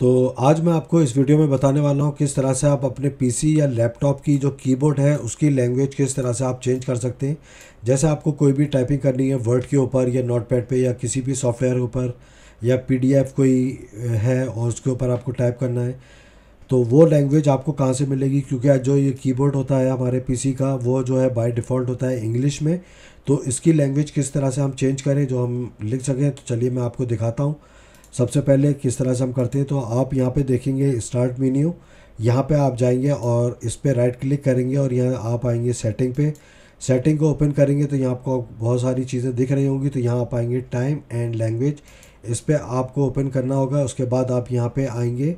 तो आज मैं आपको इस वीडियो में बताने वाला हूँ किस तरह से आप अपने पीसी या लैपटॉप की जो कीबोर्ड है उसकी लैंग्वेज किस तरह से आप चेंज कर सकते हैं जैसे आपको कोई भी टाइपिंग करनी है वर्ड के ऊपर या नोट पैड पर या किसी भी सॉफ्टवेयर के ऊपर या पीडीएफ कोई है और उसके ऊपर आपको टाइप करना है तो वो लैंग्वेज आपको कहाँ से मिलेगी क्योंकि जो ये कीबोर्ड होता है हमारे पीसी का वो जो है बाय डिफ़ॉल्ट होता है इंग्लिश में तो इसकी लैंग्वेज किस तरह से हम चेंज करें जो हम लिख सकें तो चलिए मैं आपको दिखाता हूँ सबसे पहले किस तरह से हम करते हैं तो आप यहाँ पे देखेंगे स्टार्ट मीन्यू यहाँ पे आप जाएंगे और इस पर राइट क्लिक करेंगे और यहाँ आप आएंगे सेटिंग पे सेटिंग को ओपन करेंगे तो यहाँ आपको बहुत सारी चीज़ें दिख रही होंगी तो यहाँ आप आएंगे टाइम एंड लैंग्वेज इस पर आपको ओपन करना होगा उसके बाद आप यहाँ पर आएंगे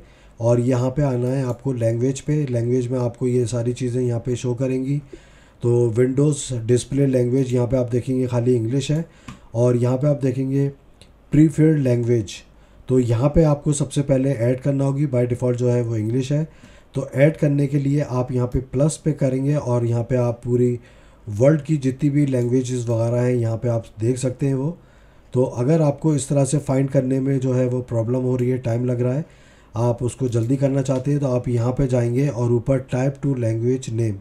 और यहाँ पर आना है आपको लैंग्वेज पर लैंग्वेज में आपको ये सारी चीज़ें यहाँ पर शो करेंगी तो विंडोज़ डिस्प्ले लैंग्वेज यहाँ पर आप देखेंगे खाली इंग्लिश है और यहाँ पर आप देखेंगे प्रीफेड लैंग्वेज तो यहाँ पे आपको सबसे पहले ऐड करना होगी बाय डिफ़ॉल्ट जो है वो इंग्लिश है तो ऐड करने के लिए आप यहाँ पे प्लस पे करेंगे और यहाँ पे आप पूरी वर्ल्ड की जितनी भी लैंग्वेजेस वगैरह हैं यहाँ पे आप देख सकते हैं वो तो अगर आपको इस तरह से फाइंड करने में जो है वो प्रॉब्लम हो रही है टाइम लग रहा है आप उसको जल्दी करना चाहते हैं तो आप यहाँ पर जाएंगे और ऊपर टाइप टू लैंग्वेज नेम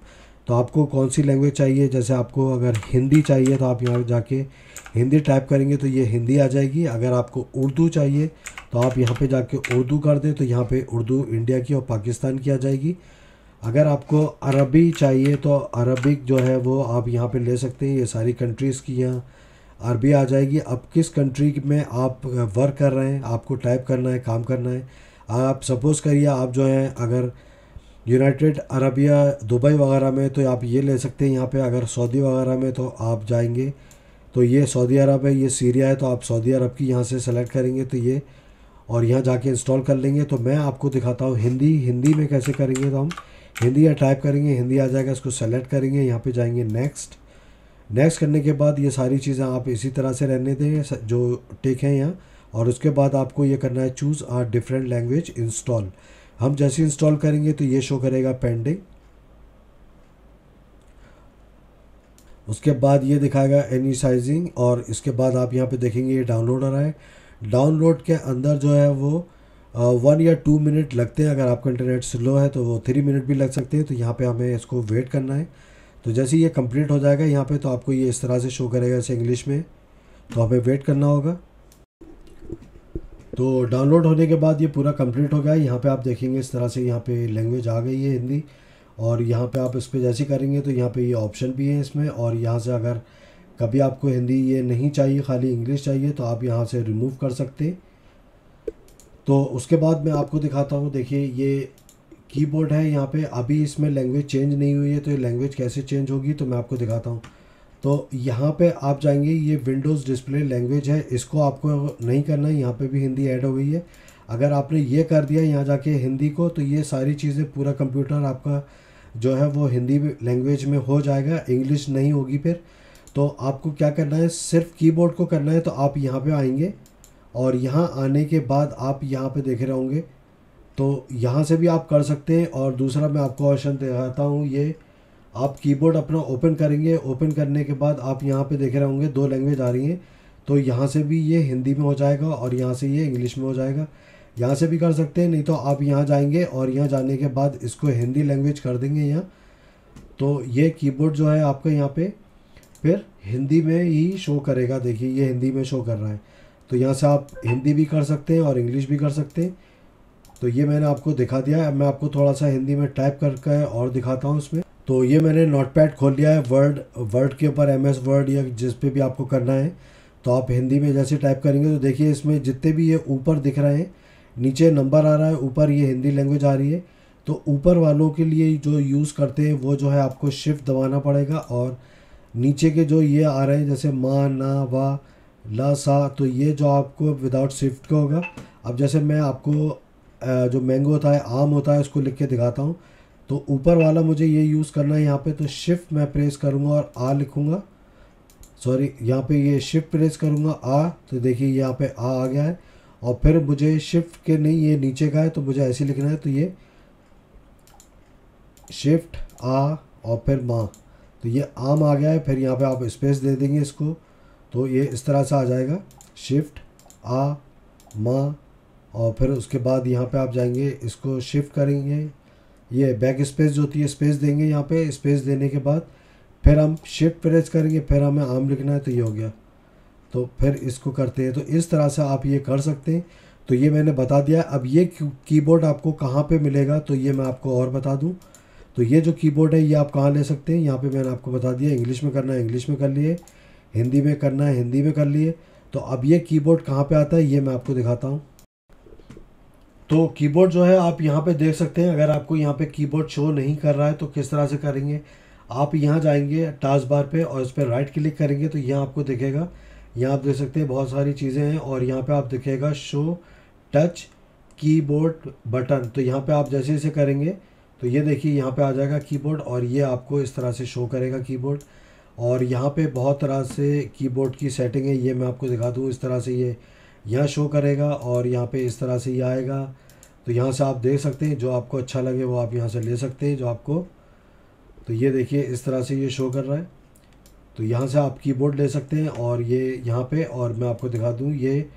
तो आपको कौन सी लैंग्वेज चाहिए जैसे आपको अगर हिंदी चाहिए तो आप यहाँ जाके हिंदी टाइप करेंगे तो ये हिंदी आ जाएगी अगर आपको उर्दू चाहिए तो आप यहाँ पे जाके उर्दू कर दें तो यहाँ पे उर्दू इंडिया की और पाकिस्तान की आ जाएगी अगर आपको अरबी चाहिए तो अरबिक जो है वो आप यहाँ पे ले सकते हैं ये सारी कंट्रीज़ की यहाँ अरबी आ जाएगी अब किस कंट्री में आप वर्क कर रहे हैं आपको टाइप करना है काम करना है आप सपोज़ करिए आप जो हैं अगर यूनाइटेड अरबिया दुबई वगैरह में तो आप ये ले सकते हैं यहाँ पे अगर सऊदी वगैरह में तो आप जाएंगे तो ये सऊदी अरब है ये सीरिया है तो आप सऊदी अरब की यहाँ से सेलेक्ट करेंगे तो ये और यहाँ जाके इंस्टॉल कर लेंगे तो मैं आपको दिखाता हूँ हिंदी हिंदी में कैसे करेंगे तो हम हिंदी या टाइप करेंगे हिंदी आ जाएगा इसको सेलेक्ट करेंगे यहाँ पे जाएंगे नेक्स्ट नेक्स्ट करने के बाद ये सारी चीज़ें आप इसी तरह से रहने दें जो टेक हैं यहाँ और उसके बाद आपको ये करना है choose or different language install हम जैसे इंस्टॉल करेंगे तो ये शो करेगा पेंडिंग उसके बाद ये दिखाएगा एनी साइजिंग और इसके बाद आप यहाँ पे देखेंगे ये डाउनलोड आ रहा है डाउनलोड के अंदर जो है वो वन या टू मिनट लगते हैं अगर आपका इंटरनेट स्लो है तो वो थ्री मिनट भी लग सकते हैं तो यहाँ पे हमें इसको वेट करना है तो जैसे ये कंप्लीट हो जाएगा यहाँ पे तो आपको ये इस तरह से शो करेगा इसे इंग्लिश में तो हमें वेट करना होगा तो डाउनलोड होने के बाद ये पूरा कंप्लीट हो गया है यहाँ पर आप देखेंगे इस तरह से यहाँ पर लैंग्वेज आ गई है हिंदी और यहाँ पर आप इस पर जैसे करेंगे तो यहाँ पर ये ऑप्शन भी है इसमें और यहाँ से अगर कभी आपको हिंदी ये नहीं चाहिए खाली इंग्लिश चाहिए तो आप यहाँ से रिमूव कर सकते तो उसके बाद मैं आपको दिखाता हूँ देखिए ये कीबोर्ड है यहाँ पे अभी इसमें लैंग्वेज चेंज नहीं हुई है तो ये लैंग्वेज कैसे चेंज होगी तो मैं आपको दिखाता हूँ तो यहाँ पे आप जाएंगे ये विंडोज़ डिस्प्ले लैंग्वेज है इसको आपको नहीं करना है यहाँ पे भी हिंदी ऐड हो गई है अगर आपने ये कर दिया यहाँ जाके हिंदी को तो ये सारी चीज़ें पूरा कंप्यूटर आपका जो है वो हिंदी लैंग्वेज में हो जाएगा इंग्लिश नहीं होगी फिर तो आपको क्या करना है सिर्फ कीबोर्ड को करना है तो आप यहाँ पे आएंगे और यहाँ आने के बाद आप यहाँ पे देख रहे होंगे तो यहाँ से भी आप कर सकते हैं और दूसरा मैं आपको ऑप्शन दिखाता हूँ ये आप कीबोर्ड अपना ओपन करेंगे ओपन करने के बाद आप यहाँ पे देख रहे होंगे दो लैंग्वेज आ रही हैं तो यहाँ से भी ये हिंदी में हो जाएगा और यहाँ से ये इंग्लिश में हो जाएगा यहाँ से भी कर सकते हैं नहीं तो आप यहाँ जाएंगे और यहाँ जाने के बाद इसको हिंदी लैंग्वेज कर देंगे यहाँ तो ये कीबोर्ड जो है आपका यहाँ पे फिर हिंदी में ही शो करेगा देखिए ये हिंदी में शो कर रहा है तो यहाँ से आप हिंदी भी कर सकते हैं और इंग्लिश भी कर सकते हैं तो ये मैंने आपको दिखा दिया है मैं आपको थोड़ा सा हिंदी में टाइप करके और दिखाता हूँ उसमें तो ये मैंने नोट पैड खोल लिया है वर्ड वर्ड के ऊपर एम एस वर्ड या जिस पे भी आपको करना है तो आप हिंदी में जैसे टाइप करेंगे तो देखिए इसमें जितने भी ये ऊपर दिख रहे हैं नीचे नंबर आ रहा है ऊपर ये हिंदी लैंग्वेज आ रही है तो ऊपर वालों के लिए जो यूज़ करते हैं वो जो है आपको शिफ्ट दबाना पड़ेगा और नीचे के जो ये आ रहे हैं जैसे माँ ना वा ला सा तो ये जो आपको विदाउट स्विफ्ट का होगा अब जैसे मैं आपको जो मैंगो होता है आम होता है उसको लिख के दिखाता हूँ तो ऊपर वाला मुझे ये यूज़ करना है यहाँ पे तो शिफ्ट मैं प्रेस करूँगा और आ लिखूँगा सॉरी यहाँ पे ये शिफ्ट प्रेस करूँगा आ तो देखिए यहाँ पे आ आ गया है और फिर मुझे शिफ्ट के नहीं ये नीचे का है तो मुझे ऐसे लिखना है तो ये शिफ्ट आ और फिर माँ तो ये आम आ गया है फिर यहाँ पे आप स्पेस दे देंगे इसको तो ये इस तरह से आ जाएगा शिफ्ट आ माँ और फिर उसके बाद यहाँ पे आप जाएंगे इसको शिफ्ट करेंगे ये बैक स्पेस जो होती है स्पेस देंगे यहाँ पे स्पेस देने के बाद फिर हम शिफ्ट प्रेस करेंगे फिर हमें आम लिखना है तो ये हो गया तो फिर इसको करते हैं तो इस तरह से आप ये कर सकते हैं तो ये मैंने बता दिया अब ये कीबोर्ड आपको कहाँ पे मिलेगा तो ये मैं आपको और बता दूँ तो ये जो कीबोर्ड है ये आप कहाँ ले सकते हैं यहाँ पे मैंने आपको बता दिया इंग्लिश में करना है इंग्लिश में कर लिए हिंदी में करना है हिंदी में कर लिए तो अब ये कीबोर्ड कहाँ पे आता है ये मैं आपको दिखाता हूँ तो कीबोर्ड जो है आप यहाँ पे देख सकते हैं अगर आपको यहाँ पे कीबोर्ड शो नहीं कर रहा है तो किस तरह से करेंगे आप यहाँ जाएंगे टास्क बार पे और इस पर राइट क्लिक करेंगे तो यहाँ आपको दिखेगा यहाँ आप देख सकते हैं बहुत सारी चीज़ें हैं और यहाँ पे आप दिखेगा शो टच कीबोर्ड बटन तो यहाँ पे आप जैसे जैसे करेंगे तो ये देखिए यहाँ पे आ जाएगा कीबोर्ड और ये आपको इस तरह से शो करेगा कीबोर्ड और यहाँ पे बहुत तरह से कीबोर्ड की सेटिंग है ये मैं आपको दिखा दूँ इस तरह से ये यहाँ शो करेगा और यहाँ पे इस तरह से ये आएगा तो यहाँ से आप देख सकते हैं जो आपको अच्छा लगे वो आप यहाँ से ले सकते हैं जो आपको तो ये देखिए इस तरह से ये शो कर रहा है तो यहाँ से आप कीबोर्ड ले सकते हैं और ये यहाँ पर और मैं आपको दिखा दूँ ये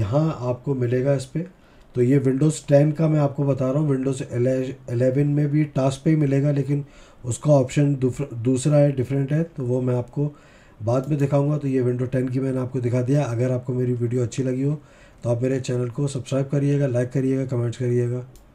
यहाँ आपको मिलेगा इस पर तो ये विंडोज़ टेन का मैं आपको बता रहा हूँ विंडोज़ एलेवन में भी टास्क पे ही मिलेगा लेकिन उसका ऑप्शन दूसरा है डिफरेंट है तो वो मैं आपको बाद में दिखाऊंगा तो ये विंडो टेन की मैंने आपको दिखा दिया अगर आपको मेरी वीडियो अच्छी लगी हो तो आप मेरे चैनल को सब्सक्राइब करिएगा लाइक करिएगा कमेंट्स करिएगा